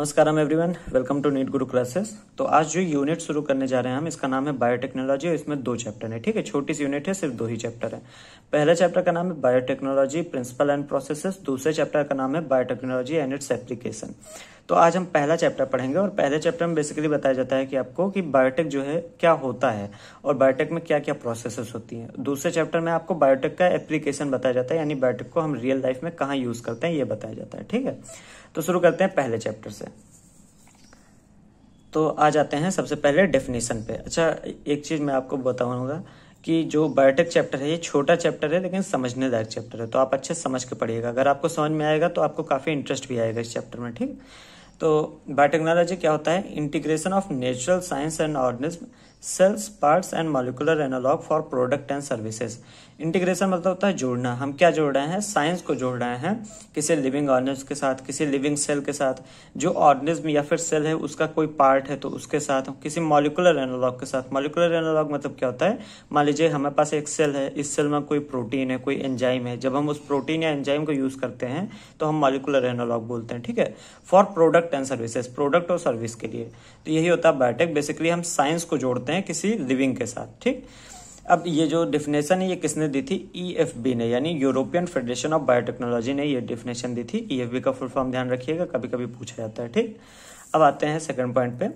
नमस्कार everyone welcome to NEET Guru classes तो आज जो यूनिट शुरू करने जा रहे हैं हम इसका नाम है बायोटेक्नोलॉजी और इसमें दो चैप्टर है ठीक है छोटी सी यूनिट है सिर्फ दो ही चैप्टर है पहला चैप्टर का नाम है बायोटेक्नोलॉजी प्रिंसिपल एंड प्रोसेसेस दूसरे चैप्टर का नाम है बायोटेक्नोलॉजी एंड इट्स एप्लीकेशन तो आज हम पहला चैप्टर पढ़ेंगे और पहले चैप्टर में बेसिकली बताया जाता है कि आपको कि बायोटेक जो है क्या होता है और बायोटेक में क्या क्या प्रोसेसेस होती हैं दूसरे चैप्टर में आपको बायोटेक का एप्लीकेशन बताया जाता है यानी बायोटेक को हम रियल लाइफ में कहाँ यूज़ करते हैं ये बताया जाता है ठीक है तो शुरू करते हैं पहले चैप्टर से तो आ जाते हैं सबसे पहले डेफिनेशन पे अच्छा एक चीज़ मैं आपको बताऊंगा कि जो बायोटेक चैप्टर है ये छोटा चैप्टर है लेकिन समझने लायक चैप्टर है तो आप अच्छे समझ के पढ़िएगा अगर आपको समझ में आएगा तो आपको काफ़ी इंटरेस्ट भी आएगा इस चैप्टर में ठीक तो बायोटेक्नोलॉजी क्या होता है integration of natural science and organism cells parts and molecular analog for product and services integration मतलब होता है जोड़ना हम क्या जोड़ रहे हैं साइंस को जोड़ रहे हैं किसी लिविंग ऑर्गेनिज्म के साथ किसी लिविंग सेल के साथ जो ऑर्गेनिज्म या फिर सेल है उसका कोई पार्ट है तो उसके साथ किसी मॉलिकुलर एनालॉग के साथ मॉलिकुलर एनालॉग मतलब क्या होता है मान लीजिए हमारे पास एक सेल है इस सेल में कोई प्रोटीन है कोई एंजाइम है जब हम उस प्रोटीन या एंजाइम को यूज करते हैं तो हम मॉलिकुलर एनालॉग बोलते हैं ठीक है फॉर प्रोडक्ट एंड सर्विसेज प्रोडक्ट और सर्विस के लिए तो यही होता है बायोटेक बेसिकली हम साइंस को जोड़ते हैं किसी लिविंग के साथ ठीक अब ये जो डेफिनेशन है ये किसने दी थी ई e ने यानी यूरोपियन फेडरेशन ऑफ बायोटेक्नोलॉजी ने ये डिफिनेशन दी थी ई e का फुल फॉर्म ध्यान रखिएगा कभी कभी पूछा जाता है ठीक अब आते हैं सेकंड पॉइंट पे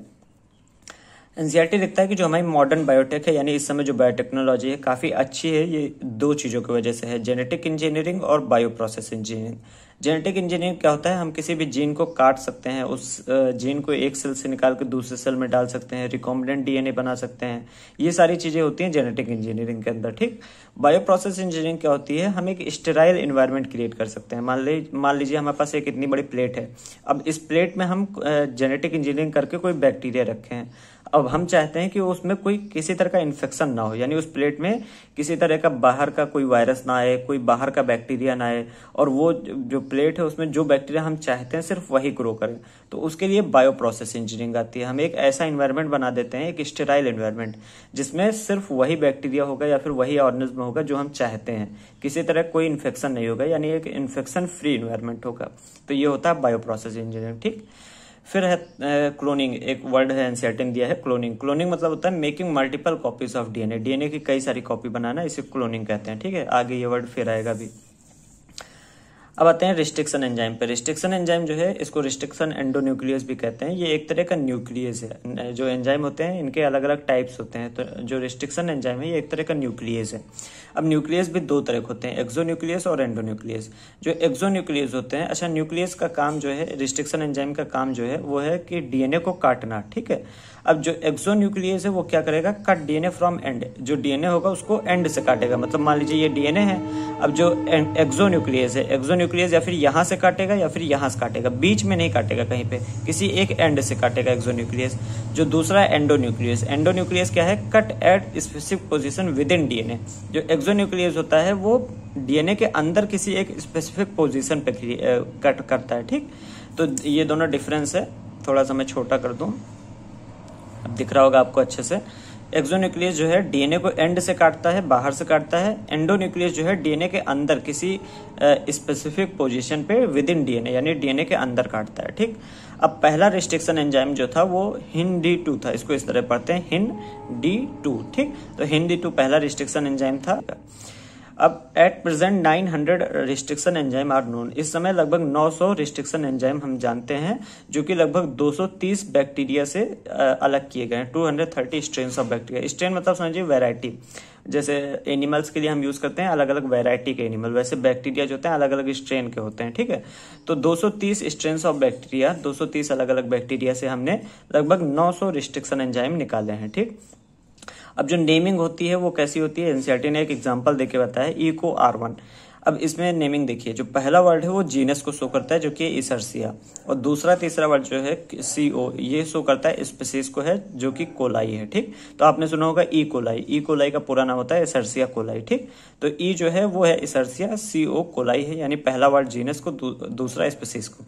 एनसीआरटी e लिखता है कि जो हमारी मॉडर्न बायोटेक है यानी इस समय जो बायोटेक्नोलॉजी है काफ़ी अच्छी है ये दो चीज़ों की वजह से है जेनेटिक इंजीनियरिंग और बायोप्रोसेस इंजीनियरिंग जेनेटिक इंजीनियरिंग क्या होता है हम किसी भी जीन को काट सकते हैं उस जीन को एक सेल से निकाल कर दूसरे सेल में डाल सकते हैं रिकॉम्बिनेंट डीएनए बना सकते हैं ये सारी चीज़ें होती हैं जेनेटिक इंजीनियरिंग के अंदर ठीक बायो प्रोसेस इंजीनियरिंग क्या होती है हम एक स्टेराइल इन्वायरमेंट क्रिएट कर सकते हैं मान लीजिए मान लीजिए हमारे पास एक इतनी बड़ी प्लेट है अब इस प्लेट में हम जेनेटिक इंजीनियरिंग करके कोई बैक्टीरिया रखे हैं अब हम चाहते हैं कि उसमें कोई किसी तरह का इन्फेक्शन ना हो यानी उस प्लेट में किसी तरह का बाहर का कोई वायरस ना आए कोई बाहर का बैक्टीरिया ना आए और वो जो प्लेट है उसमें जो बैक्टीरिया हम चाहते हैं सिर्फ वही ग्रो करें तो उसके लिए बायो प्रोसेस इंजीनियरिंग आती है हम एक ऐसा इन्वायरमेंट बना देते हैं एक स्टेराइल इन्वायरमेंट जिसमें सिर्फ वही बैक्टीरिया होगा या फिर वही ऑर्गेनिज्म होगा जो हम चाहते हैं किसी तरह कोई इन्फेक्शन नहीं होगा यानी एक इन्फेक्शन फ्री इन्वायरमेंट होगा तो ये होता है बायो प्रोसेस इंजीनियरिंग ठीक फिर है क्लोनिंग एक वर्ड है एनसेटिन दिया है क्लोनिंग क्लोनिंग मतलब होता है making multiple copies of DNA DNA की कई सारी कॉपी बनाना इसे क्लोनिंग कहते हैं ठीक है आगे ये वर्ड फिर आएगा भी अब आते हैं रिस्ट्रिक्शन एंजाइम पर रिस्ट्रिक्शन एंजाइम जो है इसको रिस्ट्रिक्शन एंडोन्यूक्लियस भी कहते हैं ये एक तरह का न्यूक्लियस है जो एंजाइम होते हैं इनके अलग अलग टाइप्स होते हैं तो जो रिस्ट्रिक्शन एंजाइम है ये एक तरह का न्यूक्लियस है अब न्यूक्लियस भी दो तरह के होते हैं एक्जो न्यूक्लियस और एंडो न्यूक्लियस जो एक्जो न्यूक्लियस होते हैं अच्छा न्यूक्लियस का काम जो है रिस्ट्रिक्शन एंजाइम का काम जो है वो है कि डीएनए को काटना ठीक है अब जो एक्सो न्यूक्लियस है वो क्या करेगा कट डीएनए फ्रॉम एंड जो डीएनए होगा उसको एंड से काटेगा मतलब मान लीजिए ये डीएनए है अब जो एक्सो न्यूक्लियस है एक्सो न्यूक्लियस या फिर यहाँ से काटेगा या फिर यहाँ से काटेगा बीच में नहीं काटेगा कहीं पे किसी एक एंड से काटेगा एक्सो न्यूक्लियस जो दूसरा एंडो न्यूक्लियस एंडो न्यूक्लियस क्या है cut at specific position within DNA जो एक्सो न्यूक्लियस होता है वो डीएनए के अंदर किसी एक स्पेसिफिक पोजिशन पे कट करता है ठीक तो ये दोनों डिफरेंस है थोड़ा सा मैं छोटा कर दूं अब दिख रहा होगा आपको अच्छे से एक्सोन्यूक्लियस जो है डीएनए को एंड से काटता है बाहर से काटता है एंडोन्यूक्लियस जो है डीएनए के अंदर किसी स्पेसिफिक पोजीशन पे विद इन डीएनए यानी डीएनए के अंदर काटता है ठीक अब पहला रिस्ट्रिक्शन एंजाइम जो था वो हिन डी टू था इसको इस तरह पढ़ते हैं हिन डी टू ठीक तो हिन डी टू पहला रिस्ट्रिक्शन एंजाइम था अब at present 900 restriction enzyme are known इस समय लगभग 900 रिस्ट्रिक्शन एंजाइम हम जानते हैं जो कि लगभग 230 बैक्टीरिया से अलग किए गए हैं 230 स्ट्रेन ऑफ बैक्टीरिया स्ट्रेन मतलब समझिए वेराइटी जैसे एनिमल्स के लिए हम यूज करते हैं अलग अलग वैरायटी के एनिमल वैसे बैक्टीरिया जो होते हैं अलग अलग स्ट्रेन के होते हैं ठीक है तो 230 स्ट्रेन ऑफ बैक्टीरिया 230 अलग अलग बैक्टीरिया से हमने लगभग 900 रिस्ट्रिक्शन एंजाइम निकाले हैं ठीक अब जो नेमिंग होती है वो कैसी होती है एनसीआरटी e ने एक एग्जाम्पल देके बताया इको आर वन अब इसमें नेमिंग देखिए जो पहला वर्ड है वो जीनस को शो करता है जो कि इसरसिया और दूसरा तीसरा वर्ड जो है सी ओ ये शो करता है स्पेसिस को है जो कि कोलाई है ठीक तो आपने सुना होगा ई कोलाई ई कोलाई का पूरा नाम होता है इसर्सिया कोलाई ठीक तो ई e जो है वो है इसर्सिया सी ओ कोलाई है यानी पहला वर्ड जीनस को दू, दूसरा स्पेसिस को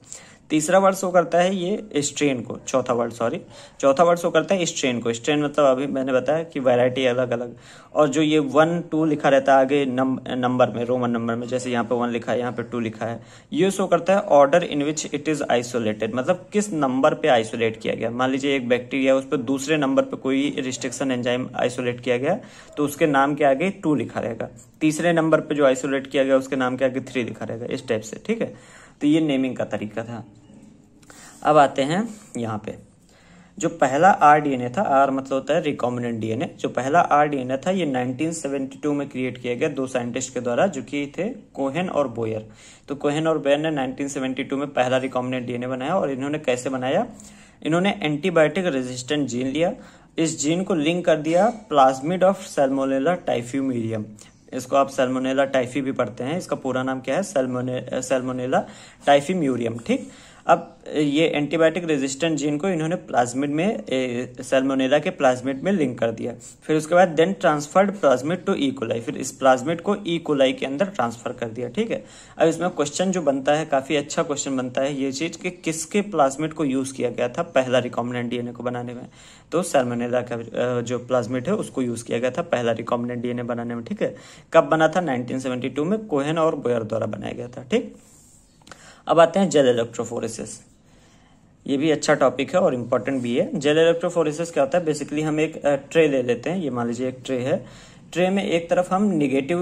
तीसरा वर्ड शो करता है ये स्ट्रेन को चौथा वर्ड सॉरी चौथा वर्ड शो करता है स्ट्रेन को स्ट्रेन मतलब अभी मैंने बताया कि वैरायटी अलग अलग और जो ये वन टू लिखा रहता है आगे नंबर में रोमन नंबर में जैसे यहाँ पे वन लिखा है यहाँ पे टू लिखा है ये शो करता है order in which it is isolated मतलब किस नंबर पे आइसोलेट किया गया मान लीजिए एक बैक्टीरिया उस पर दूसरे नंबर पर कोई रिस्ट्रिक्शन एंजाइम आइसोलेट किया गया तो उसके नाम के आगे टू लिखा रहेगा तीसरे नंबर पर जो आइसोलेट किया गया उसके नाम के आगे थ्री लिखा रहेगा इस टाइप से ठीक है तो ये नेमिंग का तरीका था अब आते हैं यहाँ पे जो पहला आर डीएनए था आर मतलब होता है रिकॉम्बिनेंट डीएनए जो पहला आर डीएनए था ये 1972 में क्रिएट किया गया दो साइंटिस्ट के द्वारा जो कि थे कोहेन और बोयर तो कोहेन और बोयर ने 1972 में पहला रिकॉम्बिनेंट डीएनए बनाया और इन्होंने कैसे बनाया इन्होंने एंटीबायोटिक रेजिस्टेंट जीन लिया इस जीन को लिंक कर दिया प्लाज्मिड ऑफ सेलमोनेला टाइफ्यूमीरियम इसको आप सेलमोनेला टाइफी भी पढ़ते हैं इसका पूरा नाम क्या है सेलमोने सेलमोनेला टाइफी म्यूरियम ठीक अब ये एंटीबायोटिक रेजिस्टेंट जीन को इन्होंने प्लाज्मिड में सेलमोनेला के प्लाज्मिड में लिंक कर दिया फिर उसके बाद then transferred plasmid to E coli फिर इस प्लाज्मिड को ईकोलाई के अंदर ट्रांसफर कर दिया ठीक है अब इसमें क्वेश्चन जो बनता है काफ़ी अच्छा क्वेश्चन बनता है ये चीज़ कि किसके प्लाज्मिड को यूज़ किया गया था पहला रिकॉमिनेंट डीएनए को बनाने में तो सेलमोनेला का जो प्लाज्मिड है उसको यूज़ किया गया था पहला रिकॉमिनेंट डीएनए बनाने में ठीक है कब बना था नाइनटीन में कोहेन और बोयर द्वारा बनाया गया था ठीक अब आते हैं जेल इलेक्ट्रोफोरेसिस ये भी अच्छा टॉपिक है और इम्पोर्टेंट भी है जेल इलेक्ट्रोफोरेसिस क्या होता है बेसिकली हम एक ट्रे ले लेते हैं ये मान लीजिए एक ट्रे है ट्रे में एक तरफ हम निगेटिव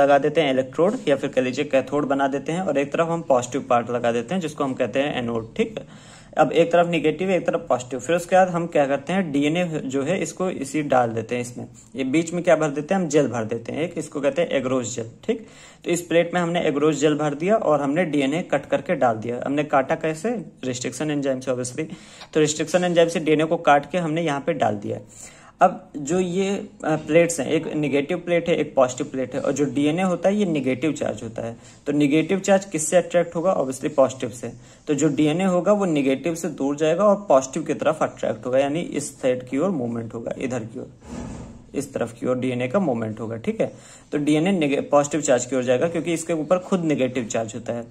लगा देते हैं इलेक्ट्रोड या फिर कह लीजिए कैथोड बना देते हैं और एक तरफ हम पॉजिटिव पार्ट लगा देते हैं जिसको हम कहते हैं एनोड ठीक है अब एक तरफ निगेटिव एक तरफ पॉजिटिव फिर उसके बाद हम क्या करते हैं डीएनए जो है इसको इसी डाल देते हैं इसमें ये बीच में क्या भर देते हैं हम जेल भर देते हैं एक इसको कहते हैं एग्रोज जेल ठीक तो इस प्लेट में हमने एग्रोज जेल भर दिया और हमने डीएनए कट करके डाल दिया हमने काटा कैसे रिस्ट्रिक्शन एंजाइम से ऑब्वियसली तो रिस्ट्रिक्शन एंजाइम से डीएनए को काट के हमने यहाँ पे डाल दिया अब जो ये प्लेट्स हैं एक निगेटिव प्लेट है एक पॉजिटिव प्लेट है और जो डीएनए होता है ये निगेटिव चार्ज होता है तो निगेटिव चार्ज किससे अट्रैक्ट होगा ऑब्वियसली पॉजिटिव से तो जो डीएनए होगा वो निगेटिव से दूर जाएगा और पॉजिटिव की तरफ अट्रैक्ट होगा यानी इस साइड की ओर मूवमेंट होगा इधर की ओर इस तरफ की ओर डीएनए का मूवमेंट होगा ठीक है तो डीएनए पॉजिटिव चार्ज की ओर जाएगा क्योंकि इसके ऊपर खुद नेगेटिव चार्ज होता है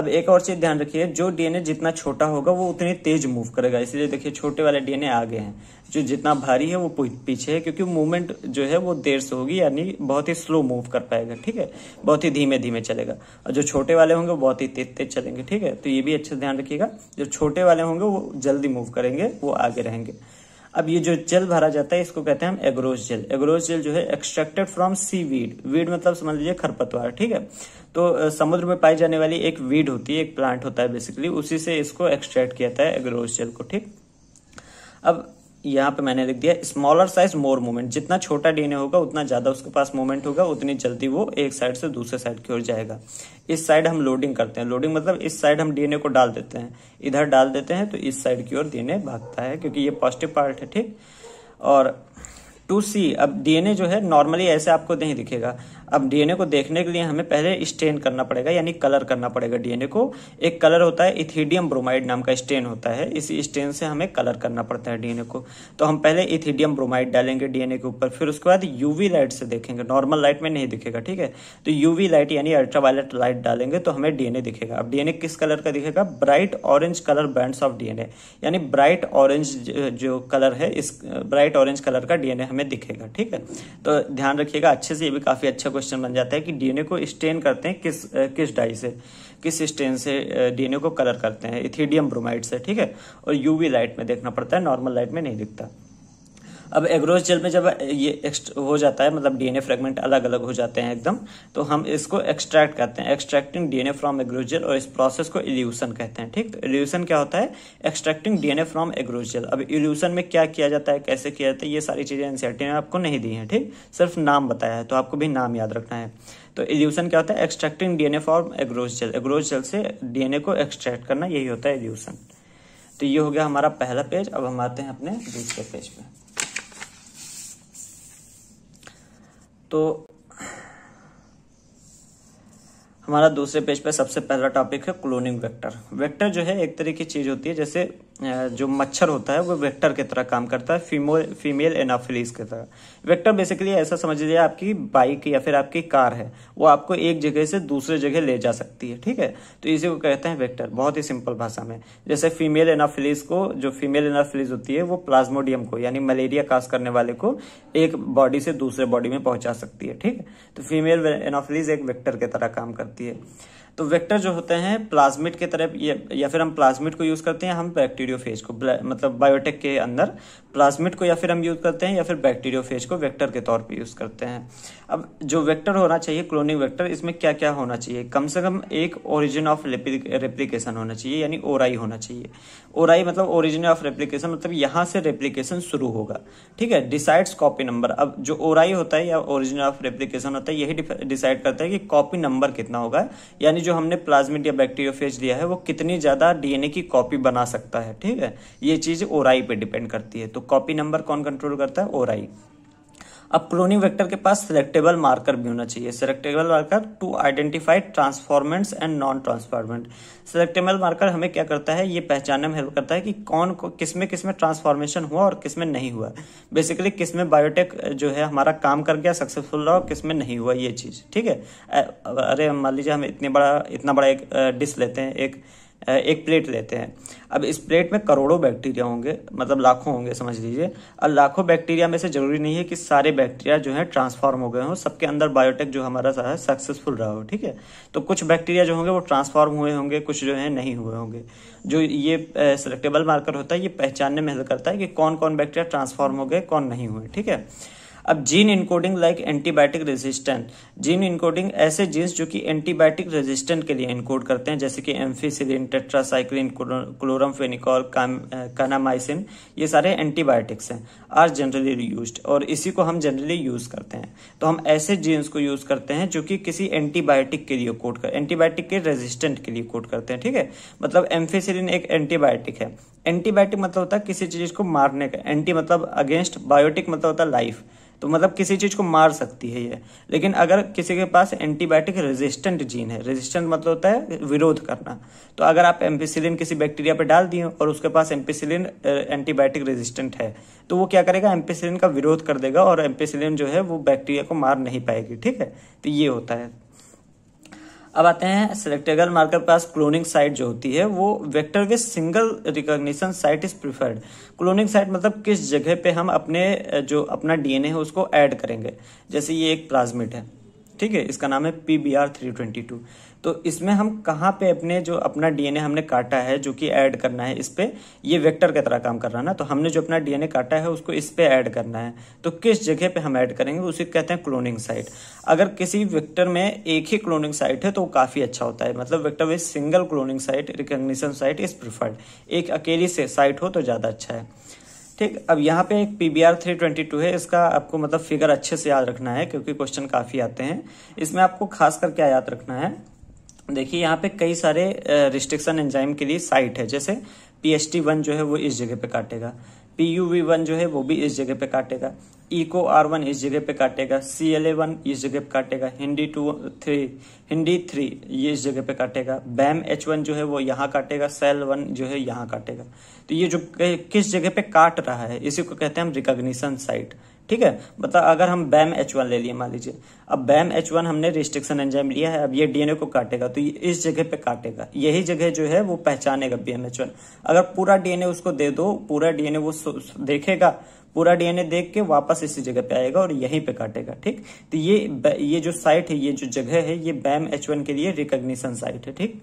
अब एक और चीज ध्यान रखिए जो डीएनए जितना छोटा होगा वो उतनी तेज मूव करेगा इसलिए देखिए छोटे वाले डीएनए आगे हैं जो जितना भारी है वो पीछे है क्योंकि मूवमेंट जो है वो देर से होगी यानी बहुत ही स्लो मूव कर पाएगा ठीक है बहुत ही धीमे धीमे चलेगा और जो छोटे वाले होंगे वो बहुत ही तेज तेज चलेंगे ठीक है तो ये भी अच्छे से ध्यान रखिएगा जो छोटे वाले होंगे वो जल्दी मूव करेंगे वो आगे रहेंगे अब ये जो जेल भरा जाता है इसको कहते हैं हम एग्रोस जेल एग्रोस जेल जो है extracted from seaweed weed मतलब समझ लीजिए खरपतवार ठीक है तो समुद्र में पाई जाने वाली एक वीड होती है एक प्लांट होता है बेसिकली उसी से इसको एक्सट्रैक्ट किया जाता है एग्रोस जेल को ठीक अब यहाँ पे मैंने लिख दिया स्मॉलर साइज मोर मूवमेंट जितना छोटा डीएनए होगा उतना ज़्यादा उसके पास मूवमेंट होगा उतनी जल्दी वो एक साइड से दूसरे साइड की ओर जाएगा इस साइड हम लोडिंग करते हैं लोडिंग मतलब इस साइड हम डीएनए को डाल देते हैं इधर डाल देते हैं तो इस साइड की ओर डीएनए भागता है क्योंकि ये पॉजिटिव पार्ट है ठीक और टू सी अब डीएनए जो है नॉर्मली ऐसे आपको नहीं दिखेगा अब डीएनए को देखने के लिए हमें पहले स्टेन करना पड़ेगा यानी कलर करना पड़ेगा डीएनए को एक कलर होता है इथिडियम ब्रोमाइड नाम का स्टेन होता है इसी स्टेन से हमें कलर करना पड़ता है डीएनए को तो हम पहले इथिडियम ब्रोमाइड डालेंगे डीएनए के ऊपर फिर उसके बाद यूवी लाइट से देखेंगे नॉर्मल लाइट में नहीं दिखेगा ठीक है तो यूवी लाइट यानी अल्ट्रावायलेट लाइट डालेंगे तो हमें डीएनए दिखेगा अब डीएनए किस कलर का दिखेगा bright orange colour bands of DNA यानी ब्राइट ऑरेंज जो कलर है इस ब्राइट ऑरेंज कलर का डीएनए हमें दिखेगा ठीक है तो ध्यान रखिएगा अच्छे से ये भी काफी अच्छा क्वेश्चन बन जाता है कि डीएनए को स्टेन करते हैं किस किस डाई से किस स्टेन से डीएनए को कलर करते हैं इथिडियम ब्रोमाइड से ठीक है और यूवी लाइट में देखना पड़ता है नॉर्मल लाइट में नहीं दिखता अब एग्रोज जेल में जब ये हो जाता है मतलब डीएनए फ्रेगमेंट अलग अलग हो जाते हैं एकदम तो हम इसको एक्सट्रैक्ट करते हैं एक्सट्रैक्टिंग डीएनए फ्रॉम एग्रोजेल और इस प्रोसेस को इल्यूशन कहते हैं ठीक तो इल्यूशन क्या होता है एक्सट्रैक्टिंग डीएनए फ्रॉम जेल अब इल्यूशन में क्या किया जाता है कैसे किया जाता है ये सारी चीजें एनसीआरटी ने आपको नहीं दी है ठीक सिर्फ नाम बताया है तो आपको भी नाम याद रखना है तो इल्यूशन क्या होता है extracting DNA from agarose gel agarose gel से डीएनए को एक्सट्रैक्ट करना यही होता है इल्यूशन तो ये हो गया हमारा पहला पेज अब हम आते हैं अपने दूसरे पेज पे untuk हमारा दूसरे पेज पे सबसे पहला टॉपिक है क्लोनिंग वेक्टर वेक्टर जो है एक तरह की चीज़ होती है जैसे जो मच्छर होता है वो वेक्टर की तरह काम करता है फीमो फीमेल एनाफिलीज की तरह वेक्टर बेसिकली ऐसा समझ लीजिए आपकी बाइक या फिर आपकी कार है वो आपको एक जगह से दूसरे जगह ले जा सकती है ठीक है तो इसी को कहते हैं वेक्टर बहुत ही सिंपल भाषा में जैसे फीमेल एनाफिलीज को जो फीमेल एनाफिलीज होती है वो प्लाज्मोडियम को यानी मलेरिया कास करने वाले को एक बॉडी से दूसरे बॉडी में पहुंचा सकती है ठीक है तो फीमेल एनाफिलीज एक वेक्टर की तरह काम करती है सकती है तो वेक्टर जो होते हैं प्लाज्मिड के तरफ या, फिर हम प्लाज्मिड को यूज़ करते हैं हम बैक्टीरियोफेज को मतलब बायोटेक के अंदर प्लाज्मिड को या फिर हम यूज़ करते हैं या फिर बैक्टीरियोफेज को वेक्टर के तौर पे यूज़ करते हैं अब जो वेक्टर होना चाहिए क्लोनिंग वेक्टर इसमें क्या क्या होना चाहिए कम से कम एक ओरिजिन ऑफ रेप्लीकेशन होना चाहिए यानी ओराई होना चाहिए ओराई मतलब ओरिजिन ऑफ रेप्लीकेशन मतलब यहाँ से रेप्लीकेशन शुरू होगा ठीक है डिसाइड्स कॉपी नंबर अब जो ओराई होता है या ओरिजिन ऑफ रेप्लीकेशन होता है यही डिसाइड करता है कि कॉपी नंबर कितना होगा यानी यानी जो हमने प्लाज्मिड या बैक्टीरियोफेज दिया है वो कितनी ज़्यादा डीएनए की कॉपी बना सकता है ठीक है ये चीज़ ओराई पे डिपेंड करती है तो कॉपी नंबर कौन कंट्रोल करता है ओराई अब क्लोनिंग वेक्टर के पास सिलेक्टेबल मार्कर भी होना चाहिए selectable marker to identify transformants and non transformant selectable marker हमें क्या करता है ये पहचानने में हेल्प करता है कि कौन को किसमें किसमें ट्रांसफॉर्मेशन हुआ और किसमें नहीं हुआ बेसिकली किसमें बायोटेक जो है हमारा काम कर गया सक्सेसफुल रहा और किसमें नहीं हुआ ये चीज़ ठीक है अरे मान लीजिए हम इतने बड़ा इतना बड़ा एक डिश लेते हैं एक एक प्लेट लेते हैं अब इस प्लेट में करोड़ों बैक्टीरिया होंगे मतलब लाखों होंगे समझ लीजिए और लाखों बैक्टीरिया में से जरूरी नहीं है कि सारे बैक्टीरिया जो है ट्रांसफॉर्म हो गए हों सबके अंदर बायोटेक जो हमारा है सक्सेसफुल रहा हो ठीक है तो कुछ बैक्टीरिया जो होंगे वो ट्रांसफॉर्म हुए होंगे कुछ जो है नहीं हुए होंगे जो ये सिलेक्टेबल मार्कर होता है ये पहचानने में हेल्प करता है कि कौन कौन बैक्टीरिया ट्रांसफॉर्म हो गए कौन नहीं हुए ठीक है अब gene encoding like antibiotic resistant gene encoding ऐसे जीन्स जो कि एंटीबायोटिक रेजिस्टेंट के लिए इनकोड करते हैं जैसे कि एम्फीसिलिन टेट्रासाइक्लिन क्लोरमफेनिकॉल कानामाइसिन ये सारे एंटीबायोटिक्स हैं आर जनरली यूज और इसी को हम जनरली यूज करते हैं तो हम ऐसे जीन्स को यूज करते हैं जो कि किसी एंटीबायोटिक के लिए कोड कर एंटीबायोटिक के रेजिस्टेंट के लिए कोड करते हैं ठीक है मतलब एम्फेसिलिन एक एंटीबायोटिक है एंटीबायोटिक मतलब होता है किसी चीज को मारने का एंटी मतलब अगेंस्ट बायोटिक मतलब होता है लाइफ तो मतलब किसी चीज़ को मार सकती है ये लेकिन अगर किसी के पास एंटीबायोटिक रेजिस्टेंट जीन है रेजिस्टेंट मतलब होता है विरोध करना तो अगर आप एम्पीसिलिन किसी बैक्टीरिया पर डाल दिए और उसके पास एम्पीसिलिन एंटीबायोटिक रेजिस्टेंट है तो वो क्या करेगा एम्पीसिलिन का विरोध कर देगा और एम्पीसिलिन जो है वो बैक्टीरिया को मार नहीं पाएगी ठीक है तो ये होता है अब आते हैं सिलेक्टेगल मार्कर पास क्लोनिंग साइट जो होती है वो वेक्टर के single recognition site is preferred cloning site मतलब किस जगह पे हम अपने जो अपना डीएनए है उसको ऐड करेंगे जैसे ये एक प्लाज्मिट है ठीक है इसका नाम है P B R three twenty two तो इसमें हम कहाँ पे अपने जो अपना डीएनए हमने काटा है जो कि ऐड करना है इस पर ये वेक्टर की तरह काम कर रहा है ना तो हमने जो अपना डीएनए काटा है उसको इस पर ऐड करना है तो किस जगह पे हम ऐड करेंगे उसे कहते हैं क्लोनिंग साइट अगर किसी वेक्टर में एक ही क्लोनिंग साइट है तो काफ़ी अच्छा होता है मतलब vector with single cloning site recognition site is preferred एक अकेली से साइट हो तो ज़्यादा अच्छा है ठीक अब यहाँ पे एक P B R three twenty two है इसका आपको मतलब फिगर अच्छे से याद रखना है क्योंकि क्वेश्चन काफ़ी आते हैं इसमें आपको खास करके याद रखना है देखिए यहाँ पे कई सारे रिस्ट्रिक्शन एंजाइम के लिए साइट है जैसे पी एस टी वन जो है वो इस जगह पे काटेगा पी यू वी वन जो है वो भी इस जगह पे काटेगा इको आर वन इस जगह पे काटेगा सी एल ए वन इस जगह पे काटेगा Hind two three Hind three ये इस जगह पे काटेगा बैम एच वन जो है वो यहाँ काटेगा सेल वन e जो है यहाँ काटेगा तो ये जो किस जगह पे काट रहा है इसी को कहते हैं हम रिकॉग्निशन साइट ठीक है बता अगर हम बैम एच वन ले लिए मान लीजिए अब बैम एच वन हमने रिस्ट्रिक्शन एंजाइम लिया है अब ये डीएनए को काटेगा तो ये इस जगह पे काटेगा यही जगह जो है वो पहचानेगा बी एम एच वन अगर पूरा डीएनए उसको दे दो पूरा डीएनए वो देखेगा पूरा डीएनए देख के वापस इसी जगह पे आएगा और यहीं पे काटेगा ठीक तो ये ये जो साइट है ये जो जगह है ये बैम एच वन के लिए रिकग्निशन साइट है ठीक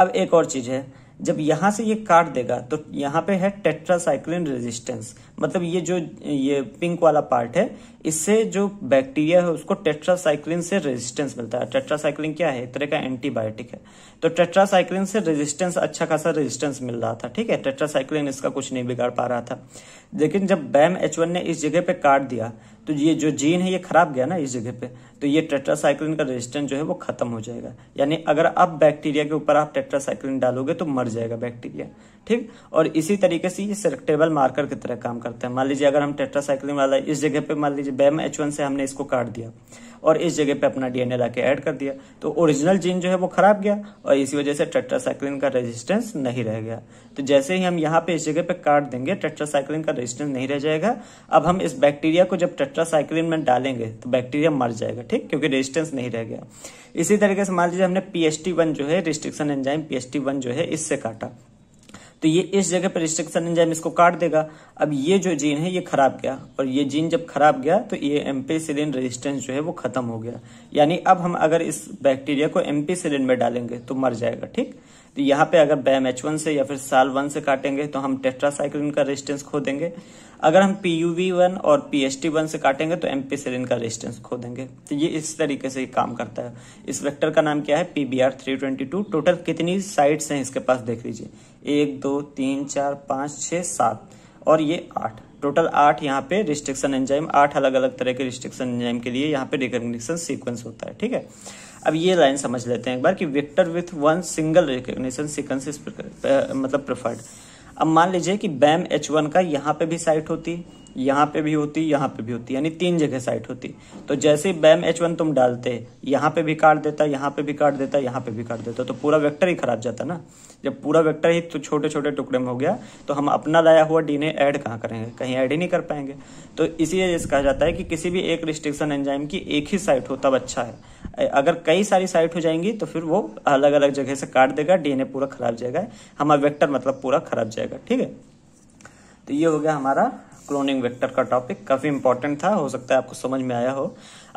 अब एक और चीज है जब यहां से ये काट देगा तो यहां पे है टेट्रासाइक्लिन रेजिस्टेंस मतलब ये जो ये पिंक वाला पार्ट है इससे जो बैक्टीरिया है उसको टेट्रासाइक्लिन से रेजिस्टेंस मिलता है टेट्रासाइक्लिन क्या है एक तरह का एंटीबायोटिक है तो टेट्रासाइक्लिन से रेजिस्टेंस अच्छा खासा रेजिस्टेंस मिल रहा था ठीक है टेट्रासाइक्लिन इसका कुछ नहीं बिगाड़ पा रहा था लेकिन जब बैम एच ने इस जगह पे काट दिया तो ये जो जीन है ये खराब गया ना इस जगह पे तो ये टेट्रासाइक्लिन का रेजिस्टेंस जो है वो खत्म हो जाएगा यानी अगर आप बैक्टीरिया के ऊपर आप टेट्रासाइक्लिन डालोगे तो मर जाएगा बैक्टीरिया ठीक और इसी तरीके से ये सेलेक्टेबल मार्कर की तरह काम कर करते हैं मान लीजिए अगर हम टेट्रासाइक्लिन वाला इस जगह पे मान लीजिए बैम एच वन से हमने इसको काट दिया और इस जगह पे अपना डीएनए लाके ऐड कर दिया तो ओरिजिनल जीन जो है वो खराब गया और इसी वजह से टेट्रासाइक्लिन का रेजिस्टेंस नहीं रह गया तो जैसे ही हम यहाँ पे इस जगह पे काट देंगे टेट्रासाइक्लिन का रेजिस्टेंस नहीं रह जाएगा अब हम इस बैक्टीरिया को जब टेट्रासाइक्लिन में डालेंगे तो बैक्टीरिया मर जाएगा ठीक क्योंकि रेजिस्टेंस नहीं रह गया इसी तरीके से मान लीजिए हमने पीएचटी वन जो है रिस्ट्रिक्शन एंजाइम पीएचटी वन जो है इससे काटा तो ये इस जगह पर रिस्ट्रिक्शन एंजाइम इसको काट देगा अब ये जो जीन है ये खराब गया और ये जीन जब खराब गया तो ये एम्पीसिलिन रेजिस्टेंस जो है वो खत्म हो गया यानी अब हम अगर इस बैक्टीरिया को एम्पीसिलिन में डालेंगे तो मर जाएगा ठीक तो यहाँ पे अगर बैम एच वन से या फिर साल वन से काटेंगे तो हम टेट्रासाइक्लिन का रेजिस्टेंस खो देंगे अगर हम पी यू वी वन और पी एच टी वन से काटेंगे तो एम्पीसिलिन का रेजिस्टेंस खो देंगे तो ये इस तरीके से काम करता है इस वेक्टर का नाम क्या है P B R three twenty two total कितनी साइड हैं इसके पास देख लीजिए एक दो तीन चार पांच छह सात और ये आठ टोटल आठ यहाँ पे रिस्ट्रिक्शन एंजाइम आठ अलग अलग तरह के रिस्ट्रिक्शन एंजाइम के लिए यहाँ पे रिकग्निशन सीक्वेंस होता है ठीक है अब ये लाइन समझ लेते हैं एक बार कि vector with one single recognition sequence इस प्रकार मतलब प्रेफर्ड अब मान लीजिए कि बैम एच वन का यहाँ पे भी साइट होती यहाँ पे भी होती यहाँ पे भी होती यानी तीन जगह साइट होती तो जैसे बैम एच वन तुम डालते यहाँ पे भी काट देता यहाँ पे भी काट देता यहाँ पे भी काट देता तो पूरा वेक्टर ही खराब जाता ना जब पूरा वेक्टर ही तो छोटे छोटे टुकड़े में हो गया तो हम अपना लाया हुआ डी ऐड कहाँ करेंगे कहीं ऐड ही नहीं कर पाएंगे तो इसी इसीलिए कहा जाता है कि किसी भी एक रिस्ट्रिक्शन एंजाइम की एक ही साइट हो तब अच्छा है अगर कई सारी साइट हो जाएंगी तो फिर वो अलग अलग जगह से काट देगा डीएनए पूरा खराब जाएगा हमारा वेक्टर मतलब पूरा खराब जाएगा ठीक है तो ये हो गया हमारा क्लोनिंग वेक्टर का टॉपिक काफ़ी इंपॉर्टेंट था हो सकता है आपको समझ में आया हो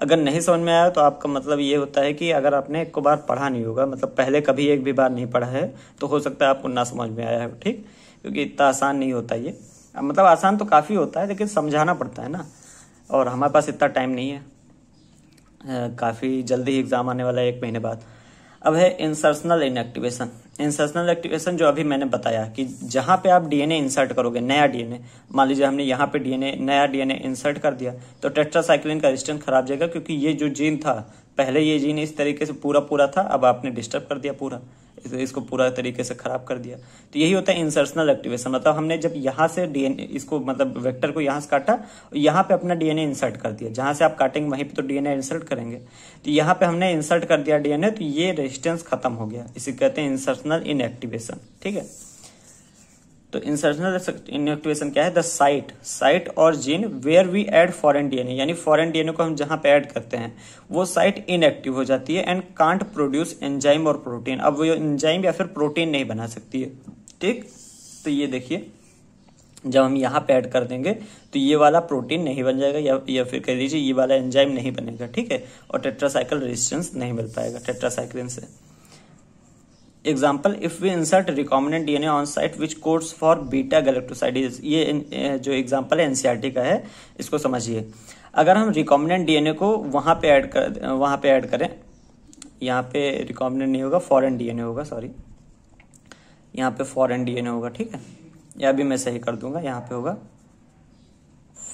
अगर नहीं समझ में आया तो आपका मतलब ये होता है कि अगर आपने एक को बार पढ़ा नहीं होगा मतलब पहले कभी एक भी बार नहीं पढ़ा है तो हो सकता है आपको ना समझ में आया हो ठीक क्योंकि इतना आसान नहीं होता ये मतलब आसान तो काफ़ी होता है लेकिन समझाना पड़ता है ना और हमारे पास इतना टाइम नहीं है काफ़ी जल्दी एग्ज़ाम आने वाला है एक महीने बाद अब है इंसर्सनल इनएक्टिवेशन इंसर्शनल एक्टिवेशन जो अभी मैंने बताया कि जहां पे आप डीएनए इंसर्ट करोगे नया डीएनए मान लीजिए हमने यहाँ पे डीएनए नया डीएनए इंसर्ट कर दिया तो टेट्रासाइक्लिन का रिस्टेंस खराब जाएगा क्योंकि ये जो जीन था पहले ये जीन इस तरीके से पूरा पूरा था अब आपने डिस्टर्ब कर दिया पूरा इसको पूरा तरीके से खराब कर दिया तो यही होता है इंसर्शनल एक्टिवेशन मतलब हमने जब यहाँ से डीएनए इसको मतलब वेक्टर को यहाँ से काटा और यहाँ पे अपना डीएनए इंसर्ट कर दिया जहां से आप काटेंगे वहीं पे तो डीएनए इंसर्ट करेंगे तो यहाँ पे हमने इंसर्ट कर दिया डीएनए तो ये रेजिस्टेंस खत्म हो गया इसे कहते हैं इंसर्शनल इनएक्टिवेशन ठीक है तो इंसर्शनल इनएक्टिवेशन क्या है द साइट साइट और gene where we add foreign DNA यानी फॉरन डीएनए को हम जहां पे ऐड करते हैं वो साइट इनएक्टिव हो जाती है एंड कांट प्रोड्यूस एंजाइम और प्रोटीन अब वो एंजाइम या फिर प्रोटीन नहीं बना सकती है ठीक तो ये देखिए जब हम यहाँ पे ऐड कर देंगे तो ये वाला प्रोटीन नहीं बन जाएगा या या फिर कह दीजिए ये वाला एंजाइम नहीं बनेगा ठीक है और टेट्रासाइकिल रेजिस्टेंस नहीं मिल पाएगा टेट्रासाइक्लिन से example if we insert recombinant DNA on site which codes for beta galactoside ये जो एग्जाम्पल है एनसीआरटी e का है इसको समझिए अगर हम रिकॉमिनेंट डीएनए को वहाँ पे ऐड कर वहाँ पे ऐड करें यहाँ पे रिकॉमिनेंट नहीं होगा फॉरन डीएनए होगा सॉरी यहाँ पे फॉरन डीएनए होगा ठीक है यह भी मैं सही कर दूंगा यहाँ पे होगा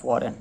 फॉरेन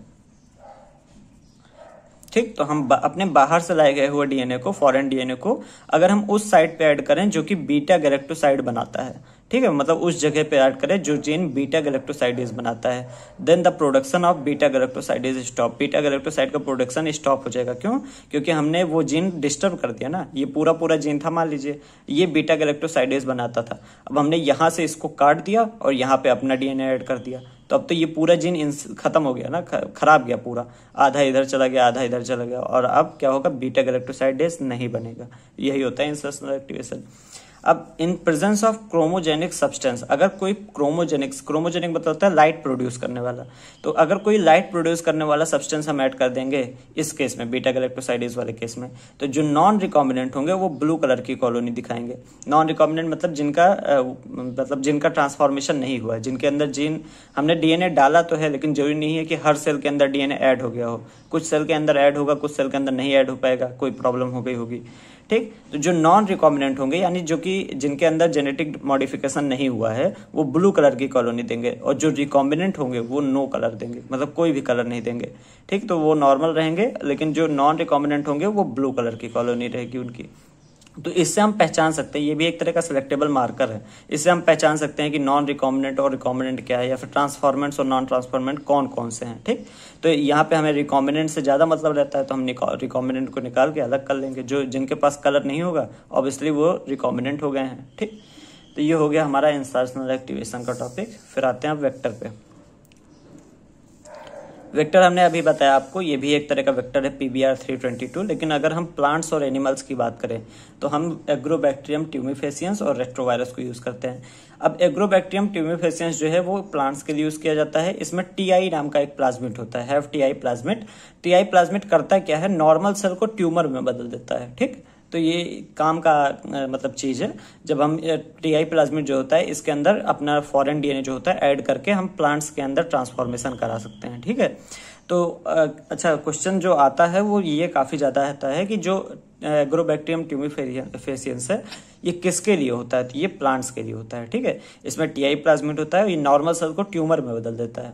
ठीक तो हम बा, अपने बाहर से लाए गए हुए डीएनए को फॉरेन डीएनए को अगर हम उस साइड पे ऐड करें जो कि बीटा गैलेक्टोसाइड बनाता है ठीक है मतलब उस जगह पे ऐड करें जो जीन बीटा गैलेक्टोसाइडिस बनाता है then the production of beta galactosidase stop beta galactoside का प्रोडक्शन स्टॉप हो जाएगा क्यों क्योंकि हमने वो जीन डिस्टर्ब कर दिया ना ये पूरा पूरा जीन था मान लीजिए ये बीटा गैलेक्टोसाइडिस बनाता था अब हमने यहाँ से इसको काट दिया और यहाँ पे अपना डीएनए ऐड कर दिया तो अब तो ये पूरा जीन खत्म हो गया ना खराब गया पूरा आधा इधर चला गया आधा इधर चला गया और अब क्या होगा बीटा गलेक्ट्रोसाइडेस नहीं बनेगा यही होता है इंसर्शनल एक्टिवेशन अब in presence of chromogenic substance अगर कोई क्रोमोजेनिक क्रोमोजेनिक मतलब होता है लाइट प्रोड्यूस करने वाला तो अगर कोई लाइट प्रोड्यूस करने वाला सब्सटेंस हम ऐड कर देंगे इस केस में बीटा गलेक्टोसाइडिस वाले केस में तो जो नॉन रिकॉम्बिनेंट होंगे वो ब्लू कलर की कॉलोनी दिखाएंगे नॉन रिकॉम्बिनेंट मतलब जिनका मतलब जिनका ट्रांसफॉर्मेशन नहीं हुआ जिनके अंदर जीन हमने डीएनए डाला तो है लेकिन जरूरी नहीं है कि हर सेल के अंदर डीएनए ऐड हो गया हो कुछ सेल के अंदर ऐड होगा कुछ सेल के अंदर नहीं ऐड हो पाएगा कोई प्रॉब्लम हो गई होगी ठीक तो जो नॉन रिकॉमिनेंट होंगे यानी जो कि जिनके अंदर जेनेटिक मॉडिफिकेशन नहीं हुआ है वो ब्लू कलर की कॉलोनी देंगे और जो रिकॉम्बिनेंट होंगे वो नो कलर देंगे मतलब कोई भी कलर नहीं देंगे ठीक तो वो नॉर्मल रहेंगे लेकिन जो नॉन रिकॉम्बिनेंट होंगे वो ब्लू कलर की कॉलोनी रहेगी उनकी तो इससे हम पहचान सकते हैं ये भी एक तरह का सिलेक्टेबल मार्कर है इससे हम पहचान सकते हैं कि नॉन रिकॉमेंट और रिकॉमिनेंट क्या है या फिर ट्रांसफॉर्मेंट्स और नॉन ट्रांसफॉर्मेंट कौन कौन से हैं ठीक तो यहाँ पे हमें रिकॉमिनेंट से ज़्यादा मतलब रहता है तो हम रिकॉमिनेंट को निकाल के अलग कर लेंगे जो जिनके पास कलर नहीं होगा ऑब्वियसली वो रिकॉमिनेंट हो गए हैं ठीक तो ये हो गया हमारा इंसार्सनल एक्टिवेशन का टॉपिक फिर आते हैं आप वैक्टर पे वेक्टर हमने अभी बताया आपको ये भी एक तरह का वेक्टर है P B R three twenty two लेकिन अगर हम प्लांट्स और एनिमल्स की बात करें तो हम एग्रोबैक्टीरियम ट्यूमिफेसियंस और रेट्रोवायरस को यूज़ करते हैं अब एग्रोबैक्टीरियम ट्यूमिफेसियंस जो है वो प्लांट्स के लिए यूज़ किया जाता है इसमें टी नाम का एक प्लाज्मिट होता है T I plasmid Ti plasmid करता क्या है नॉर्मल सेल को ट्यूमर में बदल देता है ठीक तो ये काम का मतलब चीज़ है जब हम टी आई प्लाज्मिड जो होता है इसके अंदर अपना फॉरेन डीएनए जो होता है ऐड करके हम प्लांट्स के अंदर ट्रांसफॉर्मेशन करा सकते हैं ठीक है तो अच्छा क्वेश्चन जो आता है वो ये काफ़ी ज़्यादा आता है कि जो एग्रोबैक्टीरियम ट्यूमिफेसियंस है ये किसके लिए होता है तो ये प्लांट्स के लिए होता है ठीक है इसमें टी आई प्लाज्मिट होता है ये नॉर्मल सेल को ट्यूमर में बदल देता है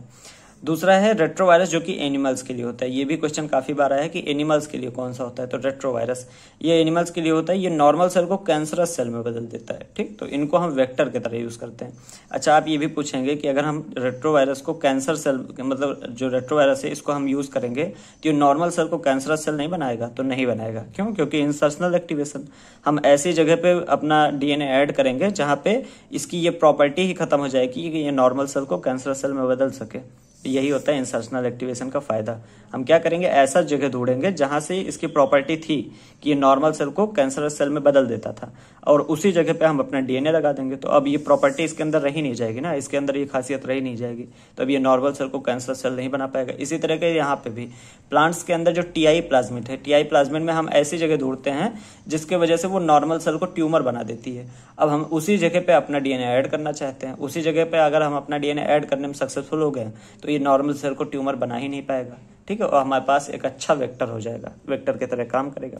दूसरा है रेट्रोवायरस जो कि एनिमल्स के लिए होता है ये भी क्वेश्चन काफ़ी बार आया है कि एनिमल्स के लिए कौन सा होता है तो रेट्रोवायरस ये एनिमल्स के लिए होता है ये नॉर्मल सेल को कैंसरस सेल में बदल देता है ठीक तो इनको हम वेक्टर की तरह यूज़ करते हैं अच्छा आप ये भी पूछेंगे कि अगर हम रेट्रोवायरस को कैंसर सेल मतलब जो रेट्रोवायरस है इसको हम यूज़ करेंगे तो ये नॉर्मल सेल को कैंसरस सेल नहीं बनाएगा तो नहीं बनाएगा क्यों क्योंकि इंसर्सनल एक्टिवेशन हम ऐसी जगह पे अपना डीएनए ऐड करेंगे जहां पे इसकी ये प्रॉपर्टी ही खत्म हो जाएगी कि ये नॉर्मल सेल को कैंसर सेल में बदल सके यही होता है इंसर्शनल एक्टिवेशन का फायदा हम क्या करेंगे ऐसा जगह ढूंढेंगे जहां से इसकी प्रॉपर्टी थी कि ये नॉर्मल सेल को कैंसर सेल में बदल देता था और उसी जगह पे हम अपना डीएनए लगा देंगे तो अब ये प्रॉपर्टी इसके अंदर रही नहीं जाएगी ना इसके अंदर ये खासियत रही नहीं जाएगी तो अब ये नॉर्मल सेल को कैंसर सेल नहीं बना पाएगा इसी तरह के यहाँ पे भी प्लांट्स के अंदर जो टीआई प्लाज्मिट है टीआई प्लाज्मिट में हम ऐसी जगह ढूंढते हैं जिसके वजह से वो नॉर्मल सेल को ट्यूमर बना देती है अब हम उसी जगह पे अपना डीएनए ऐड करना चाहते हैं उसी जगह पे अगर हम अपना डीएनए ऐड करने में सक्सेसफुल हो गए तो तो ये नॉर्मल सेल को ट्यूमर बना ही नहीं पाएगा ठीक है और हमारे पास एक अच्छा वेक्टर हो जाएगा वेक्टर की तरह काम करेगा